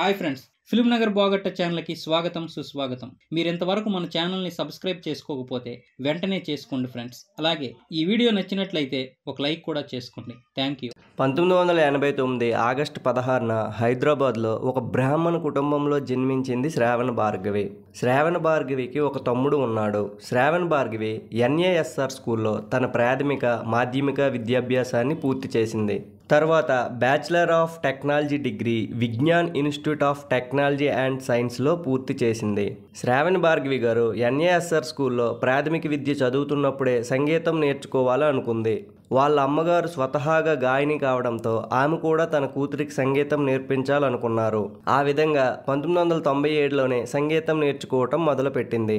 hi friends Film Nagar బాగట్ట ఛానల్కి స్వాగతం సుస్వాగతం మీరు ఇంతవరకు మన ఛానల్ని సబ్స్క్రైబ్ చేసుకోకపోతే వెంటనే చేసుకోండి ఫ్రెండ్స్ అలాగే ఈ వీడియో నచ్చినట్లయితే ఒక లైక్ కూడా చేసుకోండి థ్యాంక్ యూ పంతొమ్మిది వందల ఎనభై తొమ్మిది ఆగస్టు పదహారున హైదరాబాద్లో ఒక బ్రాహ్మణ కుటుంబంలో జన్మించింది శ్రావణ భార్గవి శ్రావణ భార్గవికి ఒక తమ్ముడు ఉన్నాడు శ్రావణ భార్గవి ఎన్ఏఎస్ఆర్ స్కూల్లో తన ప్రాథమిక మాధ్యమిక విద్యాభ్యాసాన్ని పూర్తి చేసింది తర్వాత bachelor of technology degree Vignan institute of technology and సైన్స్లో పూర్తి చేసింది శ్రావణ్ భార్గవి గారు ఎన్ఏఎస్ఆర్ స్కూల్లో ప్రాథమిక విద్య చదువుతున్నప్పుడే సంగీతం నేర్చుకోవాలనుకుంది వాళ్ళ అమ్మగారు స్వతహాగా గాయని కావడంతో ఆమె కూడా తన కూతురికి సంగీతం నేర్పించాలనుకున్నారు ఆ విధంగా పంతొమ్మిది వందల తొంభై ఏడులోనే సంగీతం నేర్చుకోవటం మొదలుపెట్టింది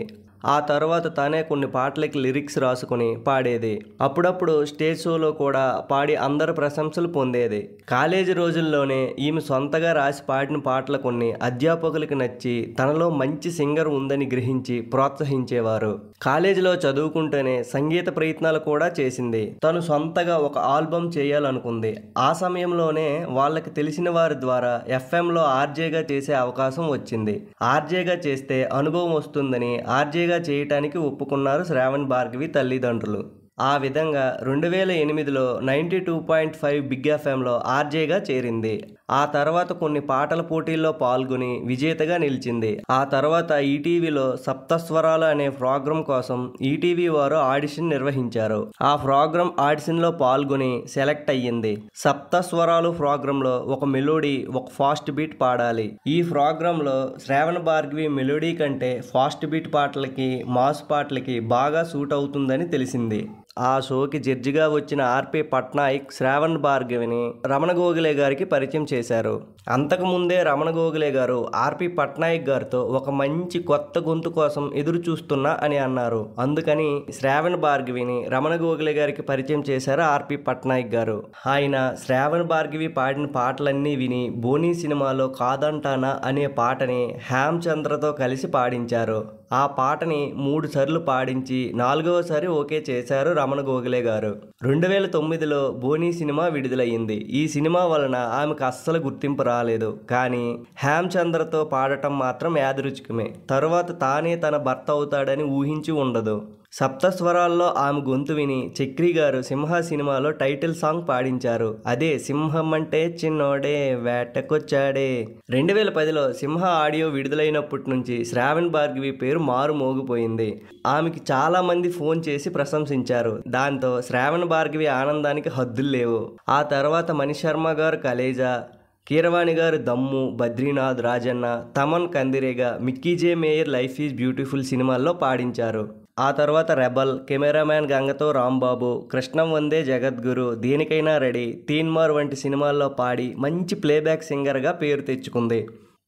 ఆ తర్వాత తానే కొన్ని పాటలకి లిరిక్స్ రాసుకుని పాడేది అప్పుడప్పుడు స్టేజ్ షోలో కూడా పాడి అందరు ప్రశంసలు పొందేది కాలేజీ రోజుల్లోనే ఈమె సొంతగా రాసి పాడిన పాటలు కొన్ని అధ్యాపకులకు నచ్చి తనలో మంచి సింగర్ ఉందని గ్రహించి ప్రోత్సహించేవారు కాలేజీలో చదువుకుంటేనే సంగీత ప్రయత్నాలు కూడా చేసింది తను సొంతగా ఒక ఆల్బమ్ చేయాలనుకుంది ఆ సమయంలోనే వాళ్ళకి తెలిసిన వారి ద్వారా ఎఫ్ఎంలో ఆర్జేగా చేసే అవకాశం వచ్చింది ఆర్జేగా చేస్తే అనుభవం వస్తుందని ఆర్జేగా చేయటానికి ఒప్పుకున్నారు శ్రావణ్ భార్గవి తల్లిదండ్రులు ఆ విధంగా రెండు వేల ఎనిమిదిలో ninety two point five big ఎఫ్ఎంలో ఆర్జేగా చేరింది ఆ తర్వాత కొన్ని పాటల పోటీల్లో పాల్గొని విజేతగా నిలిచింది ఆ తర్వాత ఈటీవీలో సప్తస్వరాలు అనే ప్రోగ్రాం కోసం ఈటీవీ వారు ఆడిషన్ నిర్వహించారు ఆ ప్రోగ్రాం ఆడిషన్లో పాల్గొని సెలెక్ట్ అయ్యింది సప్తస్వరాలు ప్రోగ్రాంలో ఒక మెలోడీ ఒక ఫాస్ట్ బీట్ పాడాలి ఈ ప్రోగ్రాంలో శ్రావణ భార్గవి మెలోడీ కంటే ఫాస్ట్ బీట్ పాటలకి మాస్ పాటలకి బాగా సూట్ అవుతుందని తెలిసింది ఆ షోకి జడ్జిగా వచ్చిన ఆర్పి పట్నాయక్ శ్రావణ్ భార్గవిని రమణ గోగులే గారికి పరిచయం చేశారు అంతకుముందే రమణ గోగులే గారు ఆర్పి పట్నాయక్ గారితో ఒక మంచి కొత్త గొంతు కోసం ఎదురు చూస్తున్నా అని అన్నారు అందుకని శ్రావణ్ భార్గవిని రమణ గోగులే గారికి పరిచయం చేశారు ఆర్పి పట్నాయక్ గారు ఆయన శ్రావణ్ భార్గవి పాడిన పాటలన్నీ విని బోనీ సినిమాలో కాదంటానా అనే పాటని హ్యామ్ చంద్రతో కలిసి పాడించారు ఆ పాటని మూడు సార్లు పాడించి నాలుగవసారి ఓకే చేశారు రమణ గోఖలే గారు రెండు వేల తొమ్మిదిలో బోనీ సినిమా విడుదలయ్యింది ఈ సినిమా వలన ఆమెకు అస్సలు గుర్తింపు రాలేదు కానీ హ్యామ్ చంద్రతో పాడటం మాత్రం యాదరుచికమే తరువాత తానే తన భర్త అవుతాడని ఊహించి ఉండదు సప్తస్వరాల్లో ఆమె గొంతు విని చక్రీ గారు సింహ సినిమాలో టైటిల్ సాంగ్ పాడించారు అదే సింహం అంటే చిన్నోడే వేటకొచ్చాడే రెండు వేల పదిలో సింహ ఆడియో విడుదలైనప్పటి నుంచి శ్రావణ్ భార్గవి పేరు మారు మోగిపోయింది ఆమెకి చాలా మంది ఫోన్ చేసి ప్రశంసించారు దాంతో శ్రావణ్ భార్గవి ఆనందానికి హద్దులు లేవు ఆ తర్వాత మణిశర్మ గారు Khaleja Keeravani garu Dammu Badrinath Rajanna Thaman Kandireega Mickey J Meyer life is beautiful సినిమాల్లో పాడించారు ఆ తర్వాత రెబల్ కెమెరామ్యాన్ గంగతో రాంబాబు కృష్ణం వందే జగద్గురు దేనికైనా రెడీ తీన్మార్ వంటి సినిమాల్లో పాడి మంచి ప్లేబ్యాక్ సింగర్గా పేరు తెచ్చుకుంది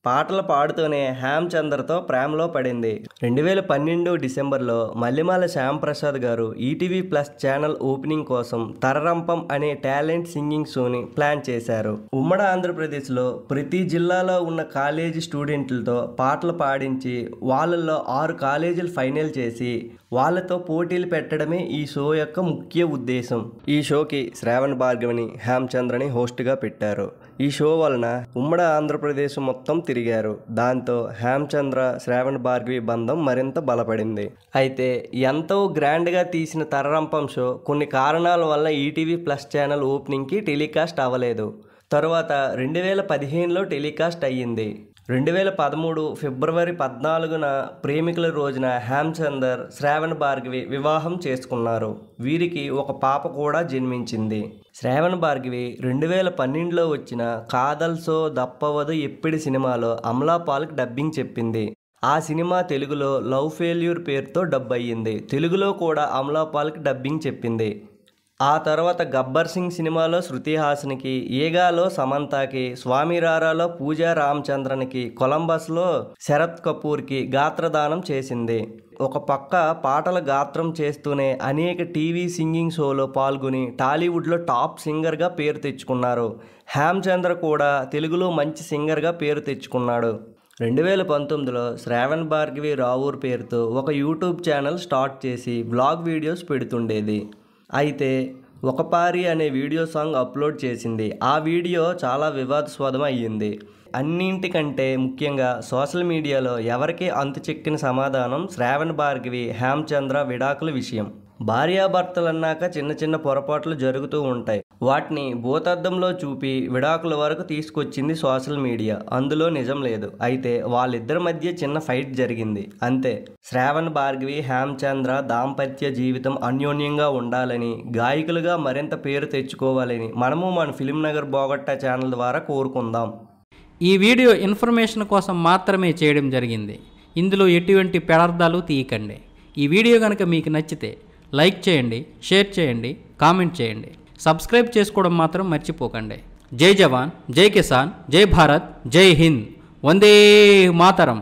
పాటలు పాడుతూనే హ్యామ్ చందర్తో ప్రేమలో పడింది రెండు వేల పన్నెండు డిసెంబర్లో మల్లెమాల ప్రసాద్ గారు ఈటీవీ ప్లస్ ఛానల్ ఓపెనింగ్ కోసం తరరంపం అనే టాలెంట్ సింగింగ్ షోని ప్లాన్ చేశారు ఉమ్మడి ఆంధ్రప్రదేశ్లో ప్రతి జిల్లాలో ఉన్న కాలేజీ స్టూడెంట్లతో పాటలు పాడించి వాళ్ళల్లో ఆరు కాలేజీలు ఫైనల్ చేసి వాళ్ళతో పోటీలు పెట్టడమే ఈ షో యొక్క ముఖ్య ఉద్దేశం ఈ షోకి శ్రావణ్ భార్గవిని హ్యామ్ చంద్రని హోస్ట్గా పెట్టారు ఈ షో వలన ఉమ్మడి ఆంధ్రప్రదేశ్ మొత్తం తిరిగారు దాంతో హేమచంద్ర శ్రావణ్ భార్గవి బంధం మరింత బలపడింది అయితే ఎంతో గ్రాండ్గా తీసిన తర్రంపం షో కొన్ని కారణాల వల్ల ఈటీవీ ప్లస్ ఛానల్ ఓపెనింగ్కి టెలికాస్ట్ అవ్వలేదు తరువాత రెండు వేల పదిహేనులో టెలికాస్ట్ అయ్యింది రెండు వేల పదమూడు ఫిబ్రవరి పద్నాలుగున ప్రేమికుల రోజున హ్యామ్చందర్ శ్రావణ్ భార్గవి వివాహం చేసుకున్నారు వీరికి ఒక పాప కూడా జన్మించింది శ్రావణ్ భార్గవి రెండు వేల పన్నెండులో వచ్చిన కాదల్సో దప్పవదు ఎప్పిడి సినిమాలో అమలాపాల్కి డబ్బింగ్ చెప్పింది ఆ సినిమా తెలుగులో లవ్ ఫెయిల్యూర్ పేరుతో డబ్ అయ్యింది తెలుగులో కూడా అమలాపాల్కి డబ్బింగ్ చెప్పింది ఆ తర్వాత గబ్బర్ సింగ్ సినిమాలో శృతి హాసన్కి ఏగాలో సమంతకి స్వామి రారాలో పూజా రామచంద్రన్కి కొలంబస్లో శరత్ కపూర్కి గాత్రదానం చేసింది ఒక పక్క పాటల గాత్రం చేస్తూనే అనేక టీవీ సింగింగ్ షోలో పాల్గొని టాలీవుడ్లో టాప్ సింగర్గా పేరు తెచ్చుకున్నారు హ్యామ్చంద్ర కూడా తెలుగులో మంచి సింగర్గా పేరు తెచ్చుకున్నాడు రెండు వేల పంతొమ్మిదిలో శ్రావణ్ భార్గవి రావూర్ పేరుతో ఒక యూట్యూబ్ ఛానల్ స్టార్ట్ చేసి బ్లాగ్ వీడియోస్ పెడుతుండేది అయితే ఒక పారి అనే వీడియో సాంగ్ అప్లోడ్ చేసింది ఆ వీడియో చాలా వివాదాస్పదం అయ్యింది అన్నింటికంటే ముఖ్యంగా సోషల్ మీడియాలో ఎవరికి అంతు చెక్కిన సమాధానం శ్రావణ్ భార్గవి హేమచంద్ర విడాకుల విషయం భార్యాభర్తలన్నాక చిన్న చిన్న పొరపాట్లు జరుగుతూ ఉంటాయి వాటిని భూతార్థంలో చూపి విడాకుల వరకు తీసుకొచ్చింది సోషల్ మీడియా అందులో నిజం లేదు అయితే వాళ్ళిద్దరి మధ్య చిన్న ఫైట్ జరిగింది అంతే శ్రావణ్ భార్గవి హేమచంద్ర దాంపత్య జీవితం అన్యోన్యంగా ఉండాలని గాయకులుగా మరింత పేరు తెచ్చుకోవాలని మనము మన ఫిలిం నగర్ బోగట్టా ఛానల్ ద్వారా కోరుకుందాం ఈ వీడియో ఇన్ఫర్మేషన్ కోసం మాత్రమే చేయడం జరిగింది ఇందులో ఎటువంటి పెడార్థాలు తీయకండి ఈ వీడియో కనుక మీకు నచ్చితే లైక్ చేయండి షేర్ చేయండి కామెంట్ చేయండి సబ్స్క్రైబ్ చేసుకోవడం మాత్రం మర్చిపోకండి జై జవాన్ జై కిసాన్ జై భారత్ జై హింద్ వందే మాతరం